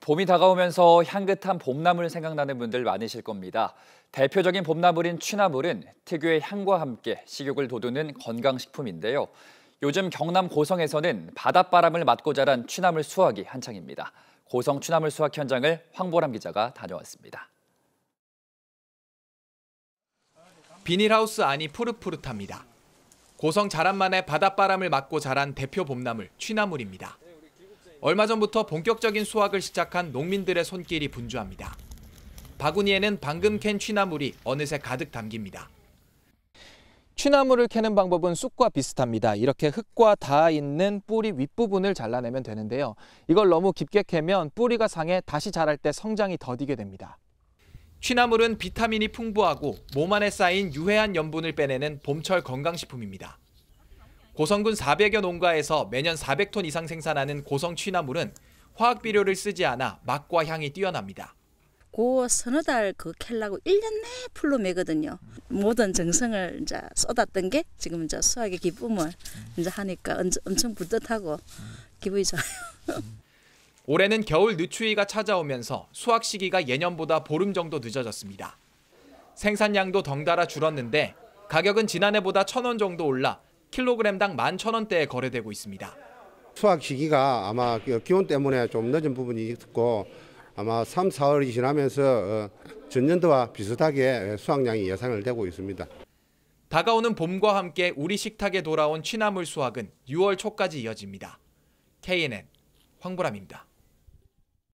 봄이 다가오면서 향긋한 봄나물 생각나는 분들 많으실 겁니다. 대표적인 봄나물인 취나물은 특유의 향과 함께 식욕을 돋우는 건강식품인데요. 요즘 경남 고성에서는 바닷바람을 맞고 자란 취나물 수확이 한창입니다. 고성 취나물 수확 현장을 황보람 기자가 다녀왔습니다. 비닐하우스 안이 푸릇푸릇합니다. 고성 자란만의 바닷바람을 맞고 자란 대표 봄나물 취나물입니다. 얼마 전부터 본격적인 수확을 시작한 농민들의 손길이 분주합니다. 바구니에는 방금 캔 취나물이 어느새 가득 담깁니다. 취나물을 캐는 방법은 쑥과 비슷합니다. 이렇게 흙과 닿아 있는 뿌리 윗부분을 잘라내면 되는데요. 이걸 너무 깊게 캐면 뿌리가 상해 다시 자랄 때 성장이 더디게 됩니다. 취나물은 비타민이 풍부하고 몸 안에 쌓인 유해한 염분을 빼내는 봄철 건강식품입니다. 고성군 400여 농가에서 매년 400톤 이상 생산하는 고성 취나물은 화학 비료를 쓰지 않아 맛과 향이 뛰어납니다. 고 서너 달그 캘라고 1년 내 풀로 매거든요. 모든 정성을 이제 쏟았던 게 지금 이제 수확의 기쁨을 이제 하니까 엄청 뿌듯하고 기분이 좋아요. 올해는 겨울 늦추위가 찾아오면서 수확 시기가 예년보다 보름 정도 늦어졌습니다. 생산량도 덩달아 줄었는데 가격은 지난해보다 천 원 정도 올라 킬로그램당 11,000원대에 거래되고 있습니다. 수확 시기가 아마 그 기온 때문에 좀 늦은 부분이 있고 아마 3, 4월이 지나면서 어, 전년도와 비슷하게 수확량이 예상을 되고 있습니다. 다가오는 봄과 함께 우리 식탁에 돌아온 취나물 수확은 6월 초까지 이어집니다. KNN 황보람입니다.